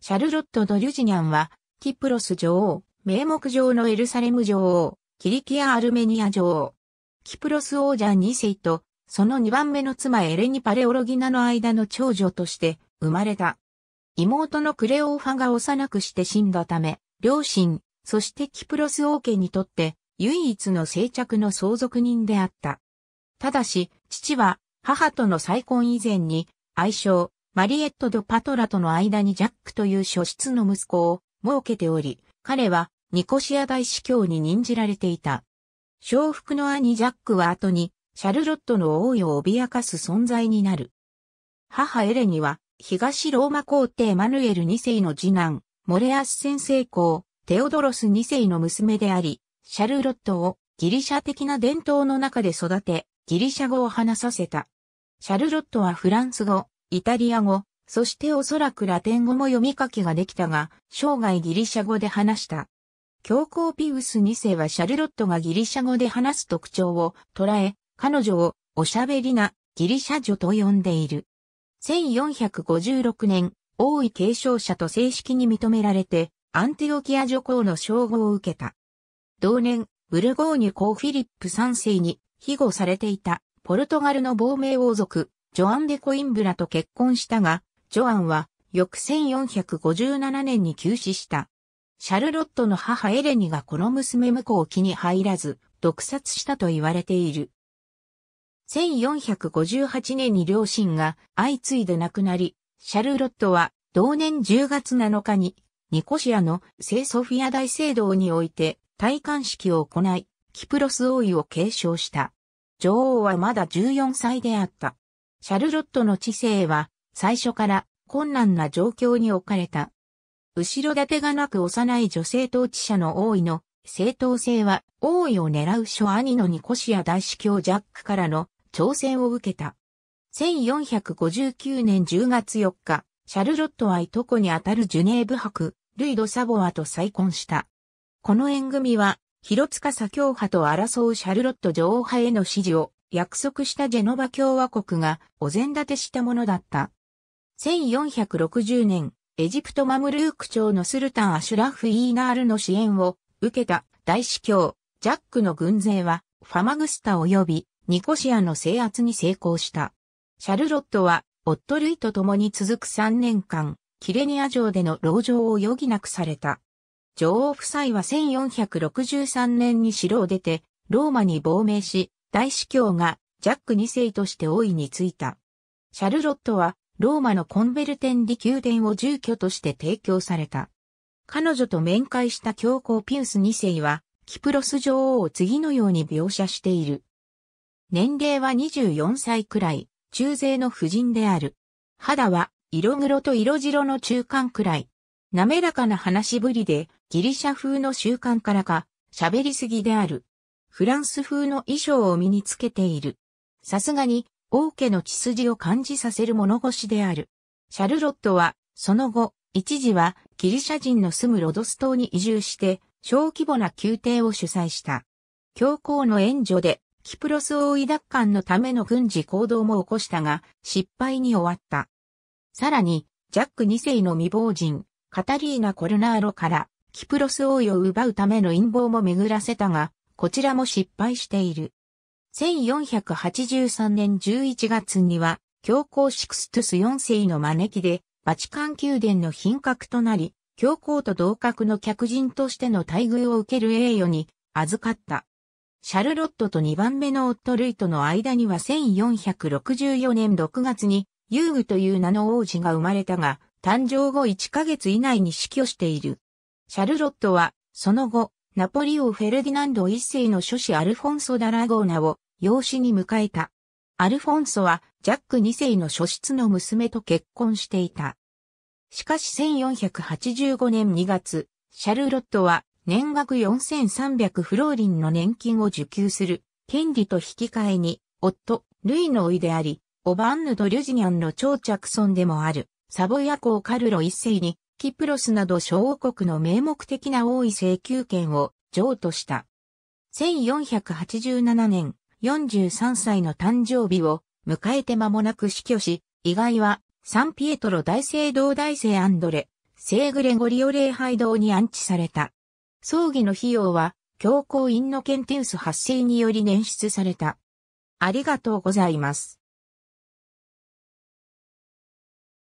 シャルロット・ド・リュジニャンは、キプロス女王、名目上のエルサレム女王、キリキア・アルメニア女王。キプロス王者2世と、その2番目の妻エレニ・パレオロギナの間の長女として生まれた。妹のクレオーファが幼くして死んだため、両親、そしてキプロス王家にとって唯一の生着の相続人であった。ただし、父は母との再婚以前に愛称、マリエット・ド・パトラとの間にジャックという書質の息子を設けており、彼はニコシア大司教に任じられていた。小福の兄ジャックは後にシャルロットの王位を脅かす存在になる。母エレニは東ローマ皇帝マヌエル2世の次男、モレアス先生公、テオドロス2世の娘であり、シャルロットをギリシャ的な伝統の中で育て、ギリシャ語を話させた。シャルロットはフランス語、イタリア語、そしておそらくラテン語も読み書きができたが、生涯ギリシャ語で話した。教皇ピウス2世はシャルロットがギリシャ語で話す特徴を捉え、彼女をおしゃべりなギリシャ女と呼んでいる。1456年、王位継承者と正式に認められて、アンテオキア女皇の称号を受けた。同年、ブルゴーニュ公フィリップ3世に庇護されていたポルトガルの亡命王族ジョアン・デ・コインブラと結婚したが、ジョアンは翌1457年に急死した。シャルロットの母エレニがこの娘婿を気に入らず、毒殺したと言われている。1458年に両親が相次いで亡くなり、シャルロットは同年10月7日にニコシアの聖ソフィア大聖堂において戴冠式を行い、キプロス王位を継承した。女王はまだ14歳であった。シャルロットの知性は最初から困難な状況に置かれた。後ろ盾がなく幼い女性統治者の王位の正当性は王位を狙う諸兄のニコシア大司教ジャックからの挑戦を受けた。1459年10月4日、シャルロットはいとこにあたるジュネーブ博、ルイド・サボアと再婚した。この縁組は、広塚左京派と争うシャルロット女王派への支持を約束したジェノバ共和国がお膳立てしたものだった。1460年、エジプトマムルーク朝のスルタンアシュラフ・イーナールの支援を受けた大司教、ジャックの軍勢はファマグスタ及びニコシアの制圧に成功した。シャルロットはオットルイと共に続く3年間、キレニア城での牢城を余儀なくされた。女王夫妻は1463年に城を出て、ローマに亡命し、大司教がジャック2世として王位についた。シャルロットはローマのコンベルテンリ宮殿を住居として提供された。彼女と面会した教皇ピウス2世は、キプロス女王を次のように描写している。年齢は24歳くらい、中世の婦人である。肌は色黒と色白の中間くらい。滑らかな話しぶりでギリシャ風の習慣からか、喋りすぎである。フランス風の衣装を身につけている。さすがに、王家の血筋を感じさせる物腰である。シャルロットは、その後、一時はギリシャ人の住むロドス島に移住して、小規模な宮廷を主催した。教皇の援助で、キプロス王位奪還のための軍事行動も起こしたが、失敗に終わった。さらに、ジャック2世の未亡人、カタリーナ・コルナーロから、キプロス王位を奪うための陰謀も巡らせたが、こちらも失敗している。1483年11月には、教皇シクストゥス4世の招きで、バチカン宮殿の品格となり、教皇と同格の客人としての待遇を受ける栄誉に預かった。シャルロットと2番目の夫ルイとの間には1464年6月にユーグという名の王子が生まれたが、誕生後1ヶ月以内に死去している。シャルロットは、その後、ナポリオ・フェルディナンド一世の諸子アルフォンソ・ダラゴーナを養子に迎えた。アルフォンソはジャック二世の諸室の娘と結婚していた。しかし1485年2月、シャルロットは年額4300フローリンの年金を受給する権利と引き換えに、夫、ルイのいであり、オバンヌ・ド・リュジニャンの長着村でもある、サボヤ公カルロ一世にキプロスなど小王国の名目的な王位請求権を譲渡した。1487年、43歳の誕生日を迎えて間もなく死去し、意外はサンピエトロ大聖堂大聖アンドレ、聖グレゴリオ礼拝堂に安置された。葬儀の費用は、教皇院のノケンテウス発生により捻出された。ありがとうございます。